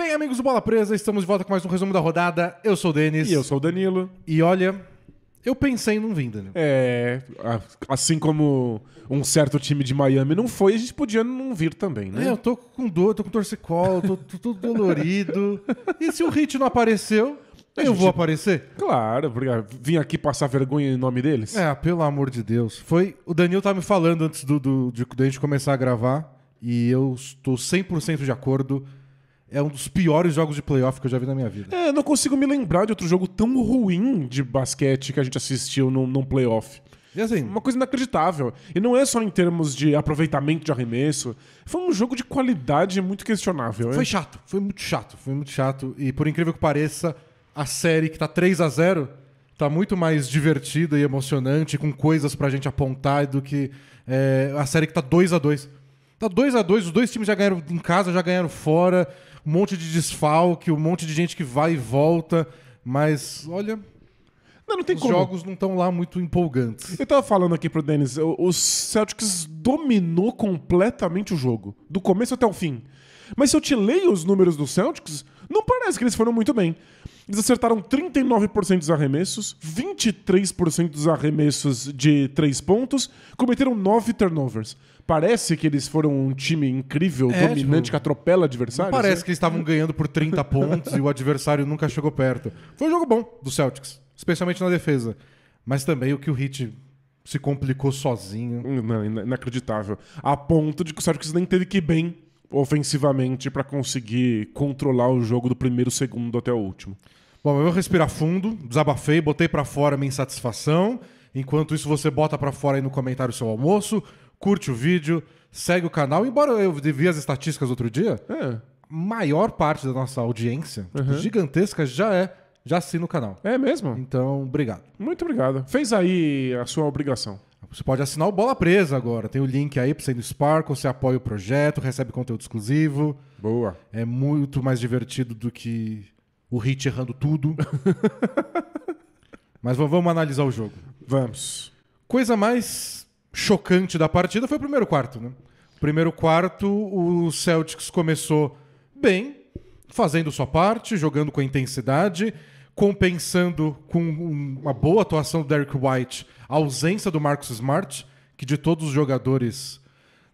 Bem, amigos do Bola Presa, estamos de volta com mais um resumo da rodada. Eu sou o Denis. E eu sou o Danilo. E olha, eu pensei em não vir, Danilo. É, assim como um certo time de Miami não foi, a gente podia não vir também, né? É, eu tô com dor, tô com torcicolo, tô, tô, dolorido. e se o Hit não apareceu, eu gente... vou aparecer? Claro, vim aqui passar vergonha em nome deles. É, pelo amor de Deus. Foi, o Danilo tá me falando antes do, do, de, de a gente começar a gravar, e eu estou 100% de acordo é um dos piores jogos de playoff que eu já vi na minha vida. É, não consigo me lembrar de outro jogo tão ruim de basquete que a gente assistiu num, num playoff. E assim, uma coisa inacreditável. E não é só em termos de aproveitamento de arremesso. Foi um jogo de qualidade muito questionável. Foi hein? chato, foi muito chato, foi muito chato. E por incrível que pareça, a série que tá 3 a 0 tá muito mais divertida e emocionante, com coisas pra gente apontar do que é, a série que tá 2 a 2 Tá 2 a 2 os dois times já ganharam em casa, já ganharam fora um monte de desfalque, um monte de gente que vai e volta, mas olha, não, não os como. jogos não estão lá muito empolgantes. Eu tava falando aqui pro Denis, os Celtics dominou completamente o jogo, do começo até o fim. Mas se eu te leio os números do Celtics, não parece que eles foram muito bem. Eles acertaram 39% dos arremessos, 23% dos arremessos de três pontos, cometeram nove turnovers parece que eles foram um time incrível, é, dominante, tipo, que atropela adversários. Parece né? que eles estavam ganhando por 30 pontos e o adversário nunca chegou perto. Foi um jogo bom do Celtics, especialmente na defesa. Mas também o que o Heat se complicou sozinho. Não, inacreditável. A ponto de que o Celtics nem teve que ir bem ofensivamente para conseguir controlar o jogo do primeiro segundo até o último. Bom, eu vou respirar fundo, desabafei, botei para fora minha insatisfação. Enquanto isso, você bota para fora aí no comentário o seu almoço, curte o vídeo, segue o canal. Embora eu vi as estatísticas outro dia, é. maior parte da nossa audiência, uhum. tipo, gigantesca, já é já assina o canal. É mesmo? Então, obrigado. Muito obrigado. Fez aí a sua obrigação. Você pode assinar o Bola Presa agora. Tem o link aí pra você ir no Sparkle, você apoia o projeto, recebe conteúdo exclusivo. Boa. É muito mais divertido do que o Hit errando tudo. Mas vamos analisar o jogo. Vamos. Coisa mais chocante da partida foi o primeiro quarto, né? Primeiro quarto, o Celtics começou bem, fazendo sua parte, jogando com intensidade, compensando com uma boa atuação do Derek White a ausência do Marcus Smart, que de todos os jogadores,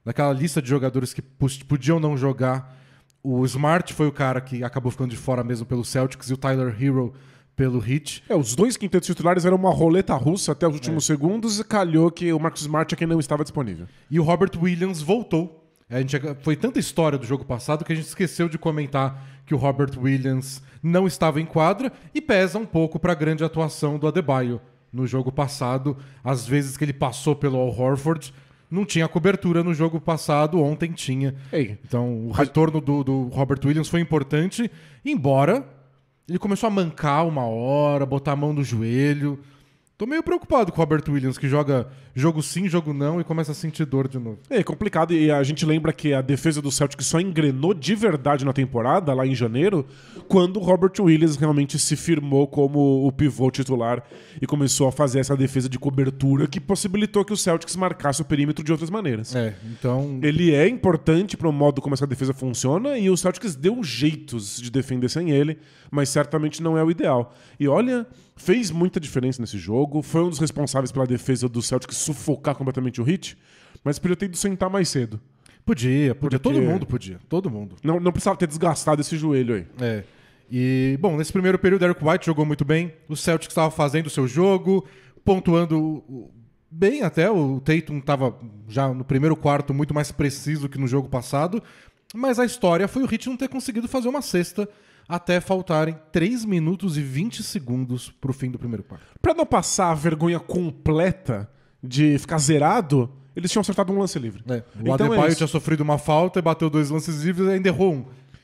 daquela lista de jogadores que podiam não jogar, o Smart foi o cara que acabou ficando de fora mesmo pelo Celtics e o Tyler Hero pelo Hit. É, os dois quintetos titulares eram uma roleta russa até os é. últimos é. segundos e calhou que o Marcos Smart é quem não estava disponível. E o Robert Williams voltou. A gente, foi tanta história do jogo passado que a gente esqueceu de comentar que o Robert Williams não estava em quadra e pesa um pouco para a grande atuação do Adebayo no jogo passado. Às vezes que ele passou pelo Al Horford, não tinha cobertura no jogo passado, ontem tinha. Ei. Então o retorno do, do Robert Williams foi importante, embora ele começou a mancar uma hora, botar a mão no joelho, Tô meio preocupado com o Robert Williams, que joga jogo sim, jogo não e começa a sentir dor de novo. É complicado, e a gente lembra que a defesa do Celtic só engrenou de verdade na temporada, lá em janeiro, quando o Robert Williams realmente se firmou como o pivô titular e começou a fazer essa defesa de cobertura que possibilitou que o Celtics marcasse o perímetro de outras maneiras. É, então. Ele é importante para o modo como essa defesa funciona e o Celtics deu jeitos de defender sem ele, mas certamente não é o ideal. E olha fez muita diferença nesse jogo. Foi um dos responsáveis pela defesa do Celtic sufocar completamente o Hit, mas podia ter ido sentar mais cedo. Podia, podia. Porque... Todo mundo podia. Todo mundo. Não, não precisava ter desgastado esse joelho aí. É. E, bom, nesse primeiro período, Eric White jogou muito bem. O Celtic estava fazendo o seu jogo, pontuando bem até. O Tatum estava já no primeiro quarto muito mais preciso que no jogo passado. Mas a história foi o Hit não ter conseguido fazer uma cesta até faltarem 3 minutos e 20 segundos pro fim do primeiro quarto. Para não passar a vergonha completa de ficar zerado, eles tinham acertado um lance livre. É. O então é Adebayo é tinha sofrido uma falta e bateu dois lances livres e ainda errou um.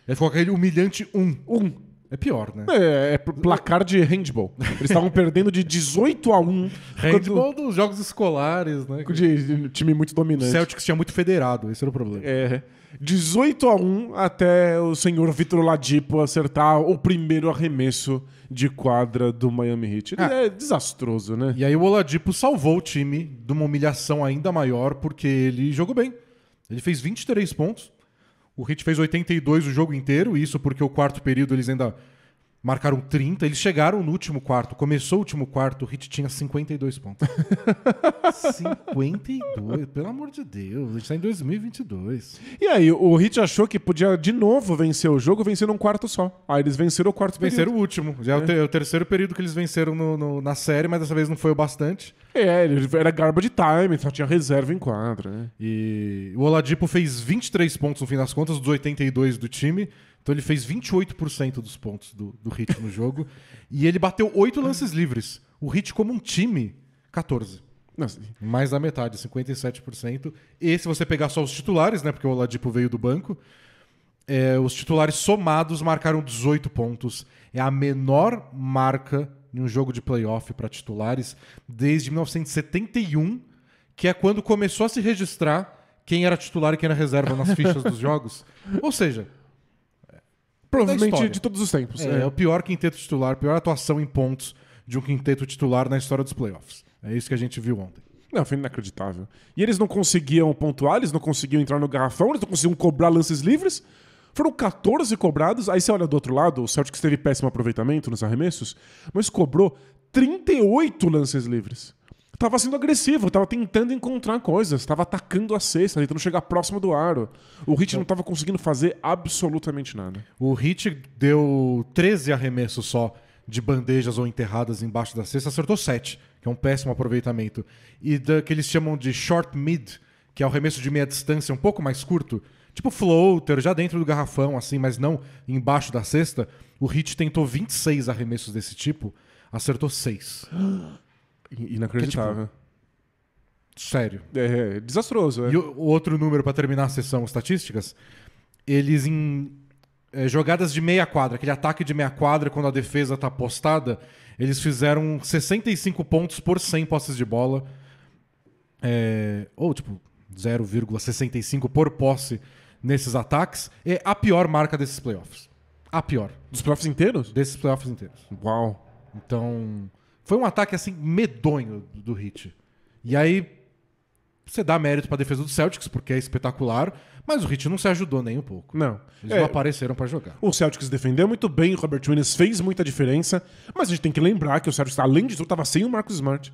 Ele ficou aquele humilhante um. Um. É pior, né? É, é placar de handball. Eles estavam perdendo de 18 a 1. Handball quando... dos jogos escolares, né? De, de time muito dominante. O Celtics tinha muito federado, esse era o problema. É. 18 a 1 até o senhor Vitor Ladipo acertar o primeiro arremesso de quadra do Miami Heat. Ele ah. é desastroso, né? E aí o Oladipo salvou o time de uma humilhação ainda maior porque ele jogou bem. Ele fez 23 pontos. O Heat fez 82 o jogo inteiro, isso porque o quarto período eles ainda marcaram 30, eles chegaram no último quarto, começou o último quarto, o Hit tinha 52 pontos. 52, pelo amor de Deus, a gente tá em 2022. E aí, o Hit achou que podia de novo vencer o jogo, vencendo um quarto só. Aí eles venceram o quarto venceram período. Venceram o último, já é. o, é. É o, terceiro período que eles venceram no, no, na série, mas dessa vez não foi o bastante. É, era de time, só tinha reserva em quadra. Né? E o Oladipo fez 23 pontos no fim das contas, dos 82 do time. Então ele fez 28% dos pontos do, do no jogo. e ele bateu oito lances livres. O Hit, como um time, 14%. Mais da metade, 57%. E se você pegar só os titulares, né? Porque o Oladipo veio do banco. É, os titulares somados marcaram 18 pontos. É a menor marca em um jogo de playoff para titulares desde 1971, que é quando começou a se registrar quem era titular e quem era reserva nas fichas dos jogos. Ou seja, Provavelmente de todos os tempos. É, é, é, o pior quinteto titular, pior atuação em pontos de um quinteto titular na história dos playoffs. É isso que a gente viu ontem. Não, foi inacreditável. E eles não conseguiam pontuar, eles não conseguiam entrar no garrafão, eles não conseguiam cobrar lances livres. Foram 14 cobrados. Aí você olha do outro lado, o Celtics teve péssimo aproveitamento nos arremessos, mas cobrou 38 lances livres. Tava sendo agressivo, tava tentando encontrar coisas, tava atacando a cesta, tentando chegar próximo do aro. O Hit não tava conseguindo fazer absolutamente nada. O Hit deu 13 arremessos só de bandejas ou enterradas embaixo da cesta, acertou 7, que é um péssimo aproveitamento. E da, que eles chamam de short mid, que é o arremesso de meia distância um pouco mais curto, tipo floater, já dentro do garrafão, assim, mas não embaixo da cesta. O Hit tentou 26 arremessos desse tipo, acertou 6. Inacreditável. Que, tipo, sério. É, é, é desastroso. É. E o outro número para terminar a sessão, estatísticas, eles em é, jogadas de meia quadra, aquele ataque de meia quadra quando a defesa está postada, eles fizeram 65 pontos por 100 posses de bola. É, ou tipo 0,65 por posse nesses ataques. É a pior marca desses playoffs. A pior. Dos playoffs inteiros? Desses playoffs inteiros. Uau. Então, foi um ataque, assim, medonho do, do Hit. E aí, você dá mérito para a defesa do Celtics, porque é espetacular, mas o Heat não se ajudou nem um pouco. Não. Eles é, não apareceram para jogar. O Celtics defendeu muito bem, o Robert Williams fez muita diferença, mas a gente tem que lembrar que o Celtics, além de tudo, estava sem o Marcus Smart.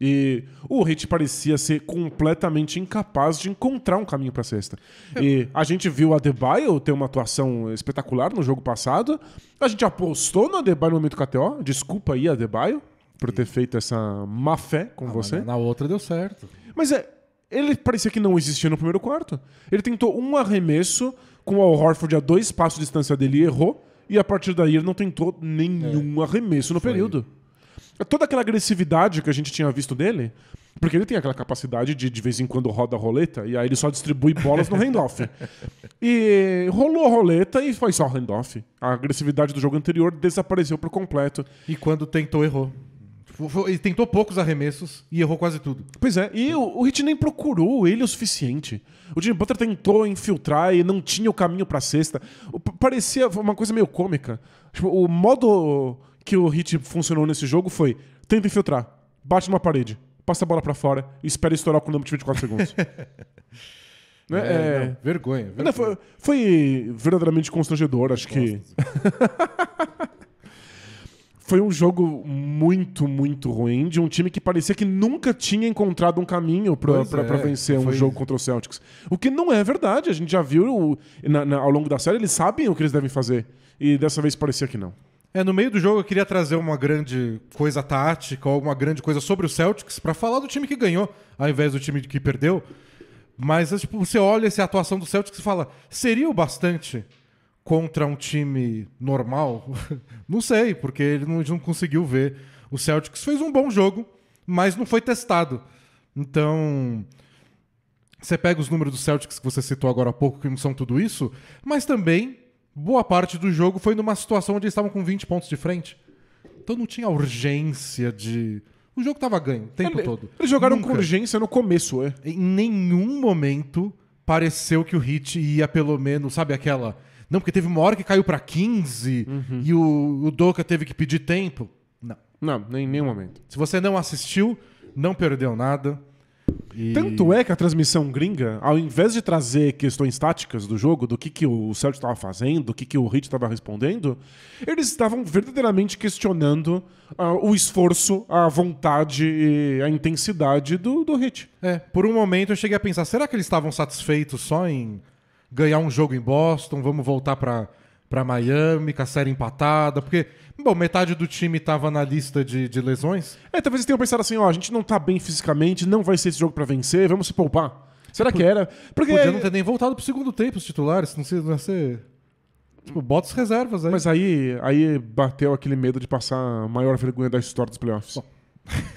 E o Heat parecia ser completamente incapaz de encontrar um caminho para sexta. cesta. É. E a gente viu a Debaio ter uma atuação espetacular no jogo passado. A gente apostou no Adebayo no momento KTO. Desculpa aí, Adebayo por ter feito essa má fé com ah, você. Na outra deu certo. Mas é, ele parecia que não existia no primeiro quarto. Ele tentou um arremesso com o Horford a dois passos de distância dele errou. E a partir daí ele não tentou nenhum é. arremesso no Foi. período. Toda aquela agressividade que a gente tinha visto dele, porque ele tem aquela capacidade de de vez em quando roda a roleta e aí ele só distribui bolas no handoff. e rolou a roleta e foi só handoff. A agressividade do jogo anterior desapareceu por completo. E quando tentou, errou. Ele tentou poucos arremessos e errou quase tudo. Pois é, e o, o Hit nem procurou ele o suficiente. O Jimmy Butler tentou infiltrar e não tinha o caminho pra cesta. O, parecia uma coisa meio cômica. Tipo, o modo que o Hit funcionou nesse jogo foi: tenta infiltrar, bate numa parede, passa a bola para fora e espera estourar com o número de 24 segundos. né? é, é... Não, vergonha. vergonha. Não, foi, foi, verdadeiramente constrangedor, acho que. foi um jogo muito, muito ruim de um time que parecia que nunca tinha encontrado um caminho para é, vencer um jogo contra o Celtics. O que não é verdade. A gente já viu o, na, na, ao longo da série, eles sabem o que eles devem fazer. E dessa vez parecia que não. É, no meio do jogo eu queria trazer uma grande coisa tática, alguma grande coisa sobre o Celtics para falar do time que ganhou, ao invés do time que perdeu. Mas é, tipo, você olha essa atuação do Celtics e fala: seria o bastante contra um time normal? não sei, porque ele não, não conseguiu ver. O Celtics fez um bom jogo, mas não foi testado. Então, você pega os números do Celtics que você citou agora há pouco, que não são tudo isso, mas também boa parte do jogo foi numa situação onde eles estavam com 20 pontos de frente. Então não tinha urgência de. O jogo estava ganho o tempo todo. Eles jogaram Nunca. com urgência no começo, é? Em nenhum momento pareceu que o Hit ia pelo menos, sabe aquela não, porque teve uma hora que caiu para 15 uhum. e o, o Doca teve que pedir tempo. Não. Não, em nenhum momento. Se você não assistiu, não perdeu nada. E... Tanto é que a transmissão gringa, ao invés de trazer questões táticas do jogo, do que, que o Celtic estava fazendo, do que, que o Hit estava respondendo, eles estavam verdadeiramente questionando uh, o esforço, a vontade e a intensidade do, do Hit. É, por um momento eu cheguei a pensar, será que eles estavam satisfeitos só em ganhar um jogo em Boston, vamos voltar para para Miami, com a série empatada, porque, bom, metade do time estava na lista de, de, lesões. É, talvez eles tenham pensado assim, ó, a gente não está bem fisicamente, não vai ser esse jogo para vencer, vamos se poupar. Será P que era? Porque... Podia não ter nem voltado pro segundo tempo os titulares, não sei, não vai ser... Tipo, bota as reservas aí. Mas aí, aí bateu aquele medo de passar a maior vergonha da história dos playoffs. Bom.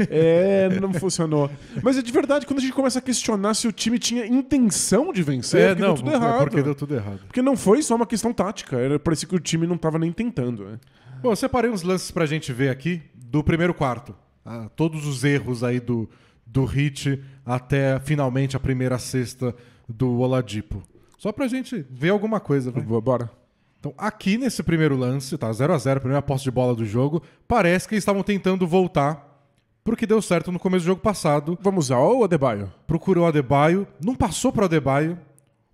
É, não funcionou. Mas é de verdade, quando a gente começa a questionar se o time tinha intenção de vencer, é, é porque não, deu tudo errado. É porque deu tudo errado. Porque não foi só uma questão tática, era, parecia que o time não estava nem tentando. Né? Bom, eu separei uns lances pra gente ver aqui do primeiro quarto. Ah, todos os erros aí do, do Hit até finalmente a primeira cesta do Oladipo. Só pra gente ver alguma coisa. Vai. Bora. Então, aqui nesse primeiro lance, tá 0 a 0 primeira posse de bola do jogo, parece que eles estavam tentando voltar porque deu certo no começo do jogo passado. Vamos ao Adebayo. Procurou o Adebayo, não passou para o Adebayo.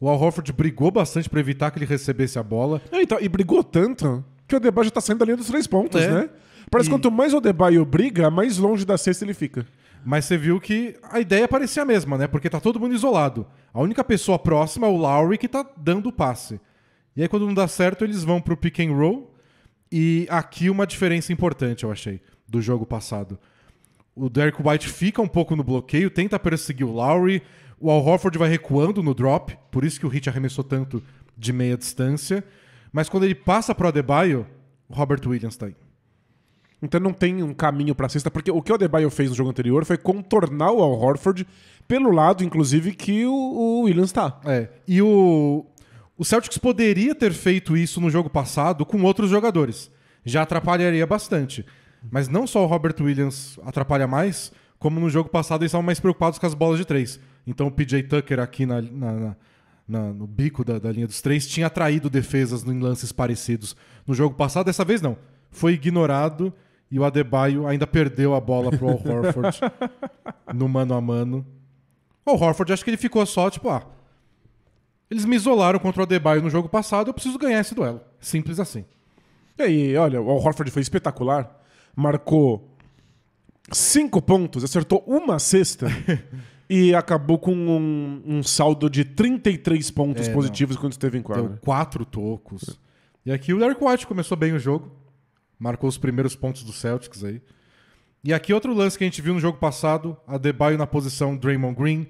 O Al Horford brigou bastante para evitar que ele recebesse a bola. É, então, e brigou tanto que o Adebayo já tá saindo da linha dos três pontos, é. né? Parece que quanto mais o Adebayo briga, mais longe da cesta ele fica. Mas você viu que a ideia parecia a mesma, né? Porque tá todo mundo isolado. A única pessoa próxima é o Lowry que tá dando o passe. E aí quando não dá certo, eles vão pro pick and roll. E aqui uma diferença importante, eu achei, do jogo passado. O Derek White fica um pouco no bloqueio, tenta perseguir o Lowry. O Al Horford vai recuando no drop, por isso que o Hit arremessou tanto de meia distância. Mas quando ele passa para o Adebayo, o Robert Williams está aí. Então não tem um caminho para sexta, porque o que o Adebayo fez no jogo anterior foi contornar o Al Horford pelo lado, inclusive, que o, o Williams está. É. E o, o Celtics poderia ter feito isso no jogo passado com outros jogadores. Já atrapalharia bastante. Mas não só o Robert Williams atrapalha mais, como no jogo passado eles estavam mais preocupados com as bolas de três. Então o PJ Tucker aqui na, na, na, no bico da, da linha dos três tinha atraído defesas em lances parecidos no jogo passado. Dessa vez não. Foi ignorado e o Adebayo ainda perdeu a bola pro Al Horford no mano a mano. O Horford acho que ele ficou só, tipo, ah, eles me isolaram contra o Adebayo no jogo passado, eu preciso ganhar esse duelo. Simples assim. E aí, olha, o Al Horford foi espetacular marcou cinco pontos, acertou uma cesta e acabou com um, um, saldo de 33 pontos é, positivos não. quando esteve em quadra. Deu quatro tocos. E aqui o Derek White começou bem o jogo, marcou os primeiros pontos do Celtics aí. E aqui outro lance que a gente viu no jogo passado, a Debaio na posição Draymond Green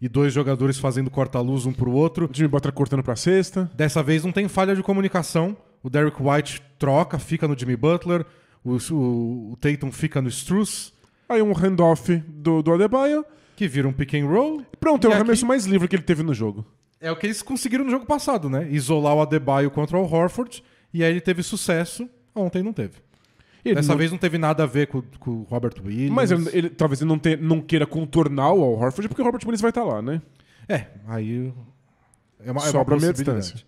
e dois jogadores fazendo corta-luz um pro outro. Jimmy Butler cortando pra cesta. Dessa vez não tem falha de comunicação. O Derek White troca, fica no Jimmy Butler o, o, o Tatum fica no Struz. Aí um handoff do, do Adebayo. Que vira um pick and roll. Pronto, é o aqui... arremesso mais livre que ele teve no jogo. É o que eles conseguiram no jogo passado, né? Isolar o Adebayo contra o Horford. E aí ele teve sucesso, ontem não teve. Ele Dessa não... vez não teve nada a ver com, com o Robert Williams. Mas ele, ele talvez ele não, te, não queira contornar o Al Horford, porque o Robert Williams vai estar tá lá, né? É, aí é, é uma, Sobra é uma possibilidade.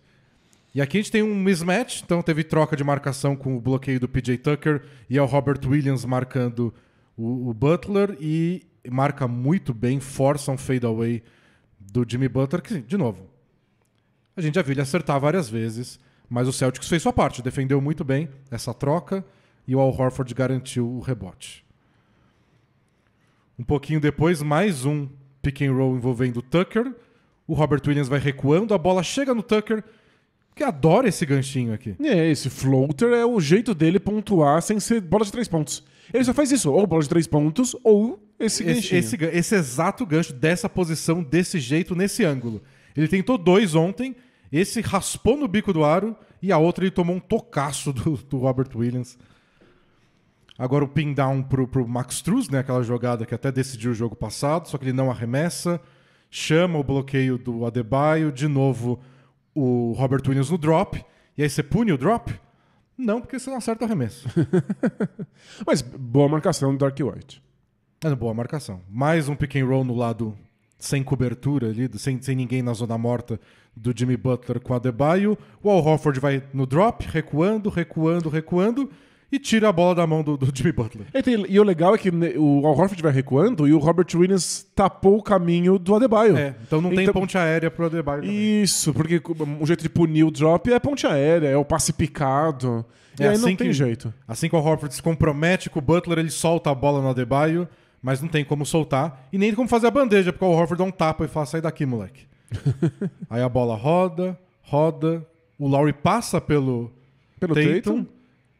E aqui a gente tem um mismatch, então teve troca de marcação com o bloqueio do PJ Tucker e é o Robert Williams marcando o, o Butler e marca muito bem, força um fadeaway do Jimmy Butler, que, de novo, a gente já viu ele acertar várias vezes, mas o Celtics fez sua parte, defendeu muito bem essa troca e o Al Horford garantiu o rebote. Um pouquinho depois, mais um pick and roll envolvendo o Tucker. O Robert Williams vai recuando, a bola chega no Tucker, que adora esse ganchinho aqui. É, esse floater é o jeito dele pontuar sem ser bola de três pontos. Ele só faz isso, ou bola de três pontos, ou esse ganchinho. Esse, esse, esse exato gancho dessa posição, desse jeito, nesse ângulo. Ele tentou dois ontem, esse raspou no bico do aro, e a outra ele tomou um tocaço do, do Robert Williams. Agora o pin down pro, pro Max Struz, né? Aquela jogada que até decidiu o jogo passado, só que ele não arremessa. Chama o bloqueio do Adebayo, de novo o Robert Williams no drop, e aí você pune o drop? Não, porque você não acerta o arremesso. Mas boa marcação do Dark White. É, boa marcação. Mais um pick and roll no lado sem cobertura ali, sem, sem ninguém na zona morta do Jimmy Butler com a Debaio. O Al Horford vai no drop, recuando, recuando, recuando e tira a bola da mão do, do Jimmy Butler. E, e, o legal é que o Al Horford vai recuando e o Robert Williams tapou o caminho do Adebayo. É, então não tem então- ponte aérea pro Adebayo. Também. Isso, porque um jeito de punir o drop é ponte aérea, é o passe picado. É, e aí assim não tem que, jeito. Assim que o Horford se compromete com o Butler, ele solta a bola no Adebayo, mas não tem como soltar e nem como fazer a bandeja, porque o Horford dá um tapa e fala, sai daqui, moleque. aí a bola roda, roda, o Lowry passa pelo, pelo Tatum, Tatum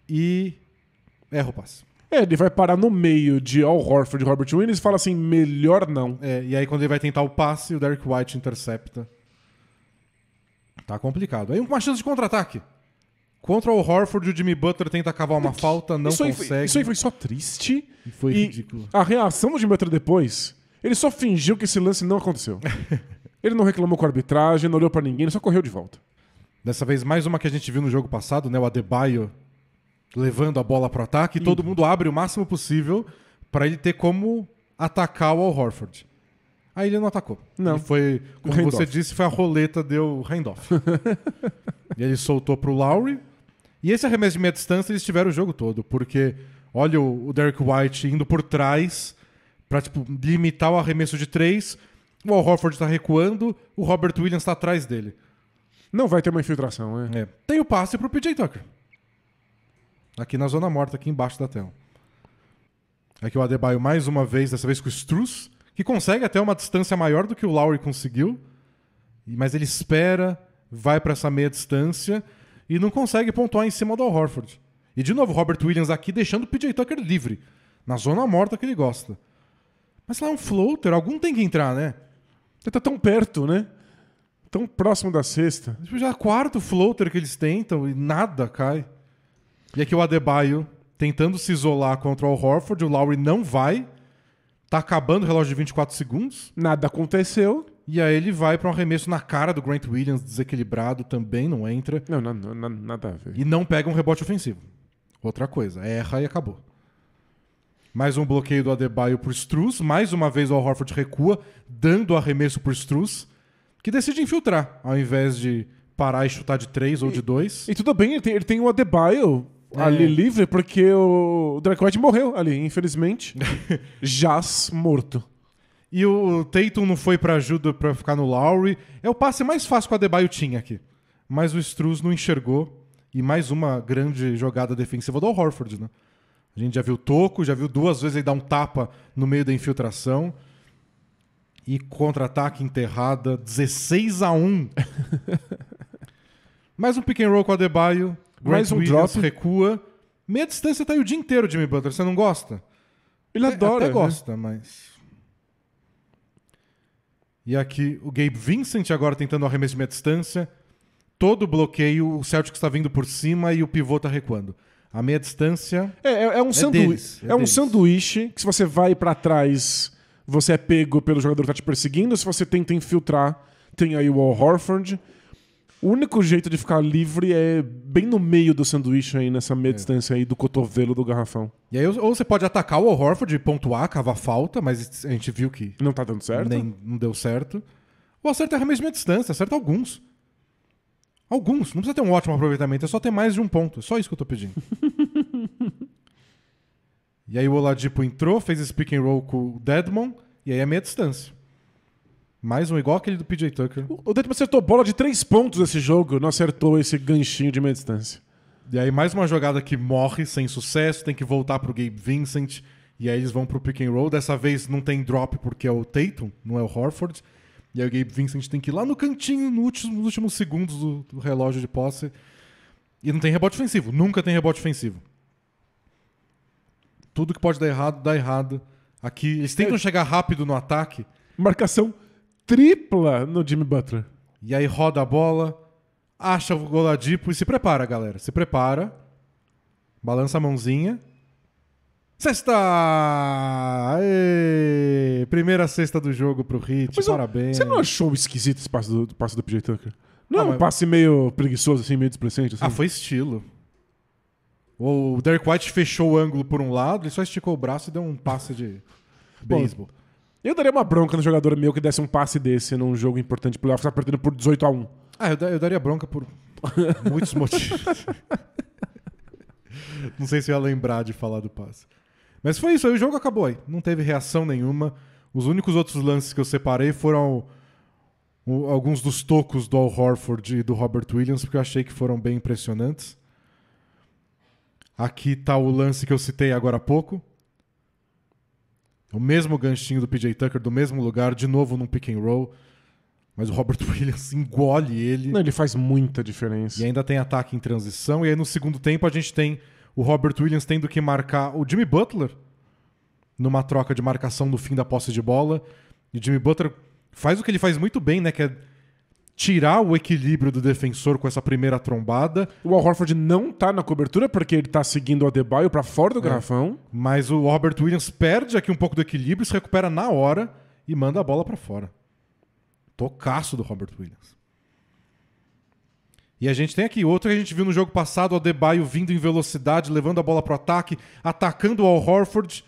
e erra o passe. É, ele vai parar no meio de Al Horford e Robert Williams e fala assim, melhor não. É, e aí quando ele vai tentar o passe, o Derek White intercepta. Tá complicado. Aí uma chance de contra-ataque. Contra o Horford, o Jimmy Butler tenta cavar uma falta, não isso consegue. Aí, isso aí foi só triste. E foi e ridículo. A reação do Jimmy Butler depois, ele só fingiu que esse lance não aconteceu. ele não reclamou com a arbitragem, não olhou para ninguém, ele só correu de volta. Dessa vez, mais uma que a gente viu no jogo passado, né? O Adebayo levando a bola para o ataque, e todo mundo abre o máximo possível para ele ter como atacar o Al Horford. Aí ele não atacou. Não. Ele foi, como você disse, foi a roleta, deu handoff. e ele soltou para o Lowry. E esse arremesso de meia distância eles tiveram o jogo todo, porque olha o Derek White indo por trás para tipo, limitar o arremesso de três. O Al Horford está recuando, o Robert Williams está atrás dele. Não vai ter uma infiltração, né? É. Tem o passe para o PJ Tucker. Aqui na zona morta, aqui embaixo da tela. Aqui é o Adebayo mais uma vez, dessa vez com o Struz, que consegue até uma distância maior do que o Lowry conseguiu, mas ele espera, vai para essa meia distância e não consegue pontuar em cima do Al Horford. E de novo, Robert Williams aqui deixando o PJ Tucker livre, na zona morta que ele gosta. Mas lá é um floater, algum tem que entrar, né? Ele tá tão perto, né? Tão próximo da sexta. Tipo, já é quarto floater que eles tentam e nada cai. E aqui o Adebayo tentando se isolar contra o Horford, o Lowry não vai. Tá acabando o relógio de 24 segundos. Nada aconteceu. E aí ele vai para um arremesso na cara do Grant Williams, desequilibrado, também não entra. Não, não, não nada a ver. E não pega um rebote ofensivo. Outra coisa, erra e acabou. Mais um bloqueio do Adebayo por Struz. Mais uma vez o Al Horford recua, dando arremesso por Struz, que decide infiltrar, ao invés de parar e chutar de três ou de dois. E tudo bem, ele tem, ele tem o Adebayo é. ali livre porque o Dracoite morreu ali, infelizmente. Jazz morto. E o Tatum não foi para ajuda para ficar no Lowry. É o passe mais fácil que o Adebayo tinha aqui. Mas o Struz não enxergou. E mais uma grande jogada defensiva do Horford, né? A gente já viu o toco, já viu duas vezes ele dar um tapa no meio da infiltração. E contra-ataque enterrada, 16 a 1 Mais um pick and roll com o Adebayo, mais um Williams drop. recua. Meia distância tá aí o dia inteiro, Jimmy Butler. Você não gosta? Ele até, adora. Até né? gosta, mas. E aqui o Gabe Vincent agora tentando o arremesso de meia distância. Todo bloqueio, o Celtic está vindo por cima e o pivô está recuando. A meia distância. É, é, é um, é deles, é, é um sanduíche que se você vai para trás, você é pego pelo jogador que está te perseguindo. Se você tenta infiltrar, tem aí o Al Horford. O único jeito de ficar livre é bem no meio do sanduíche aí, nessa meia é. distância aí do cotovelo do garrafão. E aí, ou você pode atacar o Horford e pontuar, cavar falta, mas a gente viu que. Não tá dando certo? Nem não deu certo. Ou acerta a mesma distância, acerta alguns. Alguns. Não precisa ter um ótimo aproveitamento, é só ter mais de um ponto. É só isso que eu tô pedindo. e aí o Oladipo entrou, fez esse pick and roll com o Deadmon, e aí é meia distância. Mais um, igual aquele do PJ Tucker. O Deadman acertou bola de três pontos nesse jogo, não acertou esse ganchinho de meia distância. E aí, mais uma jogada que morre sem sucesso, tem que voltar pro Gabe Vincent. E aí, eles vão pro pick and roll. Dessa vez não tem drop porque é o Tatum, não é o Horford. E aí, o Gabe Vincent tem que ir lá no cantinho, no último, nos últimos segundos do, do relógio de posse. E não tem rebote ofensivo, nunca tem rebote ofensivo. Tudo que pode dar errado, dá errado. Aqui, eles tentam é. chegar rápido no ataque. Marcação tripla no Jimmy Butler. E aí roda a bola, acha o Goladipo e se prepara, galera. Se prepara, balança a mãozinha. Sexta! Aê! Primeira sexta do jogo pro Hit, mas, parabéns. Você não achou esquisito esse passe do, passe do PJ Tucker? Não, ah, um mas... passe meio preguiçoso, assim, meio desprecente? Assim. Ah, foi estilo. O Derek White fechou o ângulo por um lado, ele só esticou o braço e deu um passe de beisebol. Eu daria uma bronca no jogador meu que desse um passe desse num jogo importante playoff, tá perdendo por 18 a 1 Ah, eu, eu daria bronca por muitos motivos. Não sei se eu ia lembrar de falar do passe. Mas foi isso, aí o jogo acabou aí. Não teve reação nenhuma. Os únicos outros lances que eu separei foram alguns dos tocos do Al Horford e do Robert Williams, porque eu achei que foram bem impressionantes. Aqui está o lance que eu citei agora há pouco. O mesmo ganchinho do PJ Tucker, do mesmo lugar, de novo num pick and roll. Mas o Robert Williams engole ele. Não, ele faz muita diferença. E ainda tem ataque em transição. E aí no segundo tempo a gente tem o Robert Williams tendo que marcar o Jimmy Butler numa troca de marcação no fim da posse de bola. E o Jimmy Butler faz o que ele faz muito bem, né? Que é tirar o equilíbrio do defensor com essa primeira trombada. O Al Horford não tá na cobertura porque ele tá seguindo o Adebayo para fora do é. garrafão, é. mas o Robert Williams perde aqui um pouco do equilíbrio, se recupera na hora e manda a bola para fora. Tocaço do Robert Williams. E a gente tem aqui outro que a gente viu no jogo passado, o Adebayo vindo em velocidade, levando a bola pro ataque, atacando o Al Horford.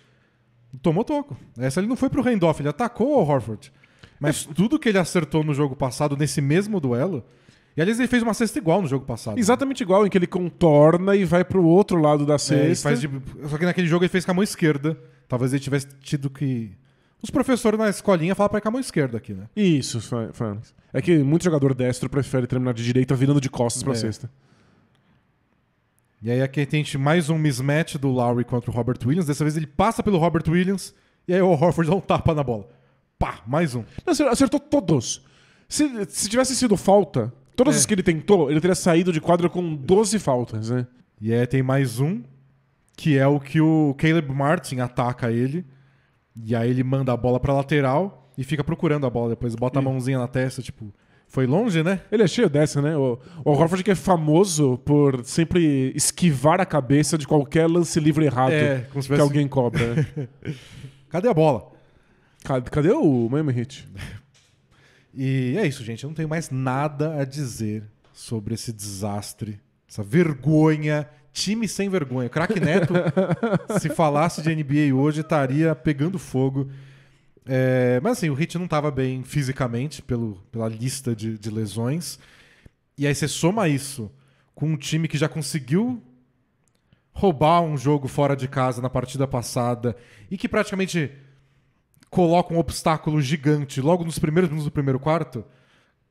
Tomou toco. Essa ele não foi pro handoff, ele atacou o Al Horford. Mas tudo que ele acertou no jogo passado, nesse mesmo duelo, e aliás, ele fez uma cesta igual no jogo passado. Né? Exatamente né? igual, em que ele contorna e vai pro outro lado da é, cesta. É, de... Só que naquele jogo ele fez com a mão esquerda. Talvez ele tivesse tido que. Os professores na escolinha falam pra ir com a mão esquerda aqui, né? Isso, Franks. É que muito jogador destro prefere terminar de direita virando de costas pra é. cesta. E aí aqui tem mais um mismatch do Lowry contra o Robert Williams. Dessa vez ele passa pelo Robert Williams e aí o Horford dá um tapa na bola. Pá, mais um. Não, acertou todos. Se, se tivesse sido falta, todas é. as que ele tentou, ele teria saído de quadra com 12 faltas, né? E aí tem mais um, que é o que o Caleb Martin ataca ele. E aí ele manda a bola pra lateral e fica procurando a bola depois. Bota e... a mãozinha na testa, tipo, foi longe, né? Ele é cheio dessa, né? O, o Horford que é famoso por sempre esquivar a cabeça de qualquer lance livre errado é, que alguém cobra. Cadê a bola? Cadê o Miami Heat? e é isso, gente. Eu não tenho mais nada a dizer sobre esse desastre, essa vergonha time sem vergonha. Crack Neto, se falasse de NBA hoje, estaria pegando fogo. É, mas assim, o Hit não estava bem fisicamente pelo, pela lista de, de, lesões. E aí você soma isso com um time que já conseguiu roubar um jogo fora de casa na partida passada e que praticamente coloca um obstáculo gigante logo nos primeiros minutos do primeiro quarto,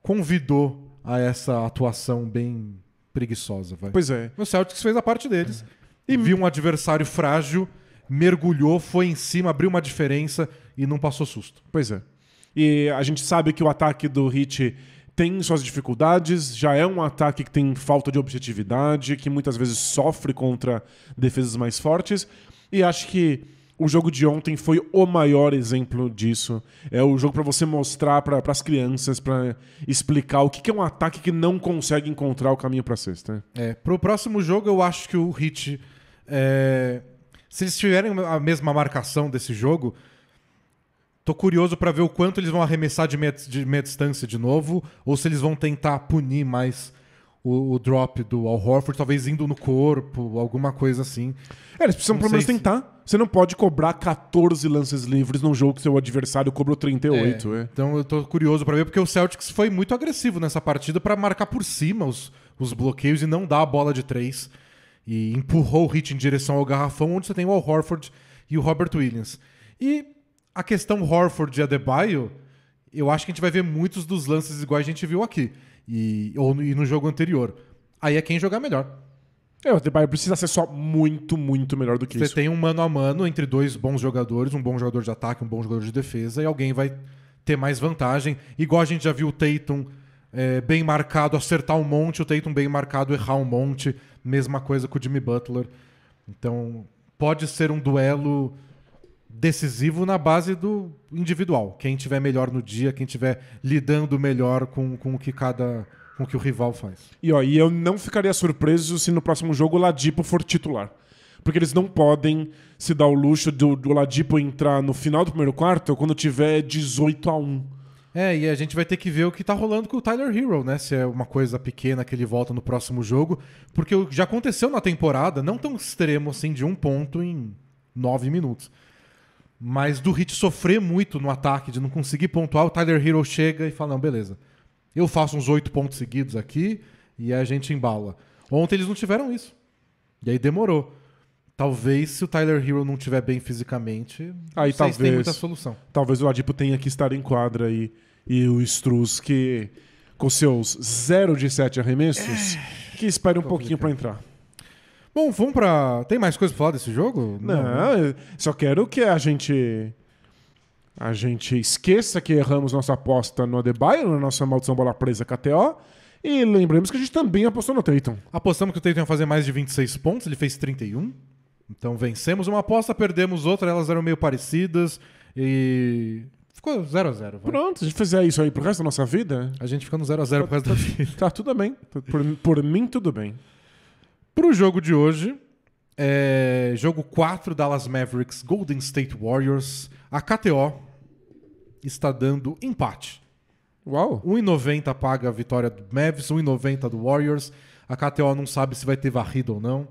convidou a essa atuação bem preguiçosa. Vai. Pois é. O Celtics fez a parte deles. É. E viu um adversário frágil, mergulhou, foi em cima, abriu uma diferença e não passou susto. Pois é. E a gente sabe que o ataque do Hit tem suas dificuldades, já é um ataque que tem falta de objetividade, que muitas vezes sofre contra defesas mais fortes. E acho que o jogo de ontem foi o maior exemplo disso. É o jogo para você mostrar para as crianças, para explicar o que, que, é um ataque que não consegue encontrar o caminho para sexta. Né? É, o próximo jogo eu acho que o Hit é... se eles tiverem a mesma marcação desse jogo, Tô curioso para ver o quanto eles vão arremessar de meia, de meia, distância de novo, ou se eles vão tentar punir mais o, o, drop do Al Horford, talvez indo no corpo, alguma coisa assim. É, eles precisam não pelo menos se... tentar. Você não pode cobrar 14 lances livres num jogo que seu adversário cobrou 38. É. É. Então eu tô curioso para ver, porque o Celtics foi muito agressivo nessa partida para marcar por cima os, os bloqueios e não dar a bola de três. E empurrou o hit em direção ao garrafão, onde você tem o Al Horford e o Robert Williams. E a questão Horford e Adebayo, eu acho que a gente vai ver muitos dos lances iguais a gente viu aqui e, ou, e no jogo anterior. Aí é quem jogar melhor. É, o Adebayo precisa ser só muito, muito melhor do que Você isso. Você tem um mano a mano entre dois bons jogadores, um bom jogador de ataque, um bom jogador de defesa, e alguém vai ter mais vantagem. Igual a gente já viu o Tatum é, bem marcado acertar um monte, o Tatum bem marcado errar um monte. Mesma coisa com o Jimmy Butler. Então, pode ser um duelo decisivo na base do individual. Quem tiver melhor no dia, quem tiver lidando melhor com, com o que cada. com o que o rival faz. E, ó, e eu não ficaria surpreso se no próximo jogo o Ladipo for titular. Porque eles não podem se dar o luxo do, do Ladipo entrar no final do primeiro quarto quando tiver 18 a 1 é, e a gente vai ter que ver o que tá rolando com o Tyler Hero, né? Se é uma coisa pequena que ele volta no próximo jogo. Porque já aconteceu na temporada, não tão extremo assim, de um ponto em nove minutos. Mas do Hit sofrer muito no ataque, de não conseguir pontuar, o Tyler Hero chega e fala: não, beleza, eu faço uns oito pontos seguidos aqui e a gente embala. Ontem eles não tiveram isso. E aí demorou. Talvez se o Tyler Hero não estiver bem fisicamente, aí talvez tem muita solução. Talvez o Adipo tenha que estar em quadra aí e, e o Struz que com seus 0 de 7 arremessos, é, que espere um é complicado. pouquinho para entrar. Bom, vamos pra. Tem mais coisa pra falar desse jogo? Não, Não né? só quero que a gente. A gente esqueça que erramos nossa aposta no Adebayo, na nossa maldição bola presa KTO. E lembremos que a gente também apostou no Tatum. Apostamos que o Tatum ia fazer mais de 26 pontos, ele fez 31. Então vencemos uma aposta, perdemos outra, elas eram meio parecidas e ficou 0 a 0 Pronto, se a gente fizer isso aí pro resto da nossa vida, A gente fica no 0x0 por resto da tá vida. tá tudo bem. Por, por mim, tudo bem. Pro jogo de hoje, é, jogo 4 Dallas Mavericks Golden State Warriors, a KTO está dando empate. Uau! 1,90 paga a vitória do Mavs, 1,90 do Warriors. A KTO não sabe se vai ter varrida ou não.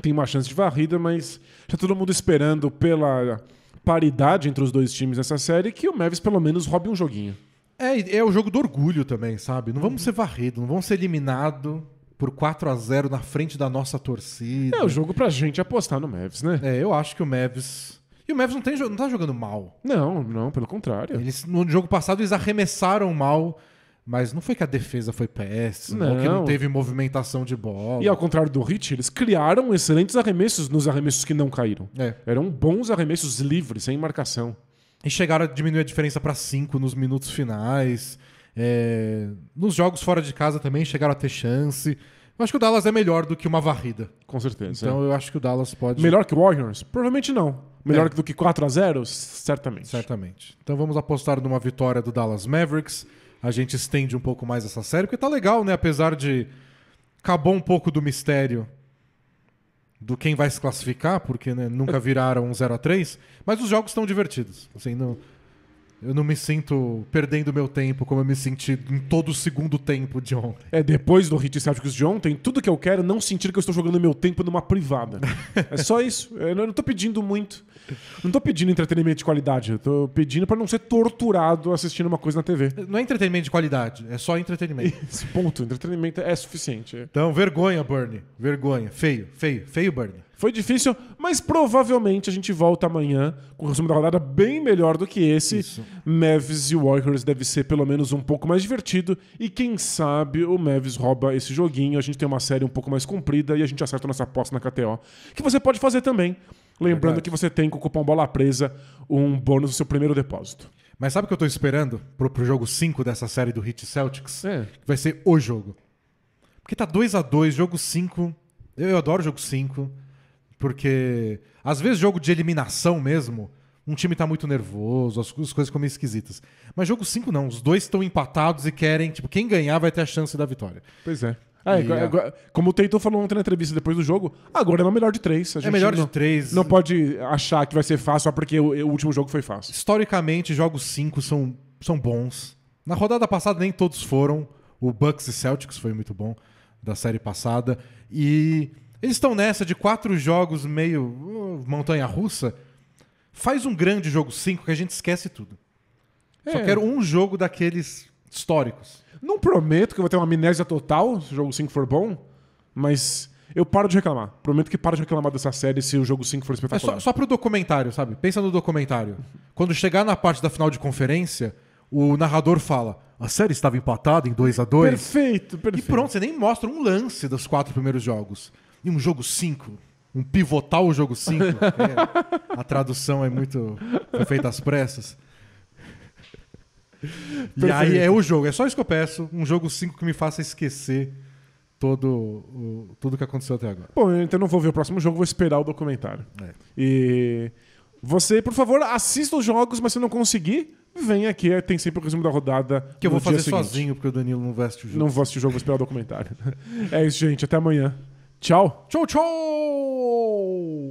Tem uma chance de varrida, mas já tá todo mundo esperando pela paridade entre os dois times nessa série que o Mavis pelo menos roube um joguinho. É, é o jogo do orgulho também, sabe? Não vamos ser varrido, não vamos ser eliminado por 4 a 0 na frente da nossa torcida. É o jogo pra gente é apostar no Mavs, né? É, eu acho que o Mavs. E o Mavs não, tem, não tá jogando mal. Não, não, pelo contrário. Eles, no jogo passado eles arremessaram mal. Mas não foi que a defesa foi péssima, não. ou que não teve movimentação de bola. E ao contrário do Hit, eles criaram excelentes arremessos nos arremessos que não caíram. É. Eram bons arremessos livres, sem marcação. E chegaram a diminuir a diferença para 5 nos minutos finais. É... Nos jogos fora de casa também chegaram a ter chance. Eu acho que o Dallas é melhor do que uma varrida. Com certeza. Então é. eu acho que o Dallas pode. Melhor que o Warriors? Provavelmente não. Melhor é. do que 4 a 0 Certamente. Certamente. Então vamos apostar numa vitória do Dallas Mavericks. A gente estende um pouco mais essa série, porque tá legal, né? Apesar de. Acabou um pouco do mistério do quem vai se classificar, porque né, nunca viraram um 0 a 3 mas os jogos estão divertidos. Assim, não, eu não me sinto perdendo meu tempo como eu me senti em todo o segundo tempo de ontem. É, depois do Hit Celtics de ontem, tudo que eu quero é não sentir que eu estou jogando meu tempo numa privada. é só isso. Eu não estou pedindo muito. Não estou pedindo entretenimento de qualidade. Estou pedindo para não ser torturado assistindo uma coisa na TV. Não é entretenimento de qualidade, é só entretenimento. Esse ponto, entretenimento é suficiente. Então, vergonha, Bernie. Vergonha. Feio, feio, feio, Bernie. Foi difícil, mas provavelmente a gente volta amanhã com o resumo da rodada bem melhor do que esse. Isso. Mavis e Warriors deve ser pelo menos um pouco mais divertido e quem sabe o Mavis rouba esse joguinho, a gente tem uma série um pouco mais comprida e a gente acerta nossa aposta na KTO, que você pode fazer também. Lembrando Verdade. que você tem com o cupom Bola Presa um bônus no seu primeiro depósito. Mas sabe o que eu estou esperando pro, pro jogo 5 dessa série do Hit Celtics? É. Que vai ser o jogo. Porque tá 2 a 2 jogo 5. Eu, eu adoro jogo 5. Porque, às vezes, jogo de eliminação mesmo, um time tá muito nervoso, as, coisas ficam meio esquisitas. Mas jogo 5 não, os dois estão empatados e querem, tipo, quem ganhar vai ter a chance da vitória. Pois é. Ah, agora, como o Teitor falou ontem na entrevista depois do jogo, agora é uma melhor de três. é melhor não, de três. Não pode achar que vai ser fácil só porque o, o último jogo foi fácil. Historicamente, jogos 5 são, são bons. Na rodada passada nem todos foram. O Bucks e Celtics foi muito bom da série passada. E eles estão nessa de quatro jogos meio uh, montanha russa. Faz um grande jogo 5 que a gente esquece tudo. É. Só quero um jogo daqueles históricos. Não prometo que eu vou ter uma amnésia total se o jogo 5 for bom, mas eu paro de reclamar. Prometo que paro de reclamar dessa série se o jogo 5 for espetacular. É só, só pro documentário, sabe? Pensa no documentário. Quando chegar na parte da final de conferência, o narrador fala: a série estava empatada em 2 a 2 Perfeito, perfeito. E pronto, você nem mostra um lance dos quatro primeiros jogos e um jogo 5. Um pivotal jogo 5. é, a tradução é muito. Foi feita às pressas. Perfeito. E aí é o jogo. É só isso que eu peço. Um jogo 5 que me faça esquecer todo o tudo que aconteceu até agora. Bom, então não vou ver o próximo jogo, vou esperar o documentário. É. E você, por favor, assista os jogos, mas se não conseguir, vem aqui, é, tem sempre o resumo da rodada. Que eu vou fazer sozinho, porque o Danilo não veste o jogo. Não vou assistir o jogo, vou esperar o documentário. é isso, gente. Até amanhã. ciao ciao ciao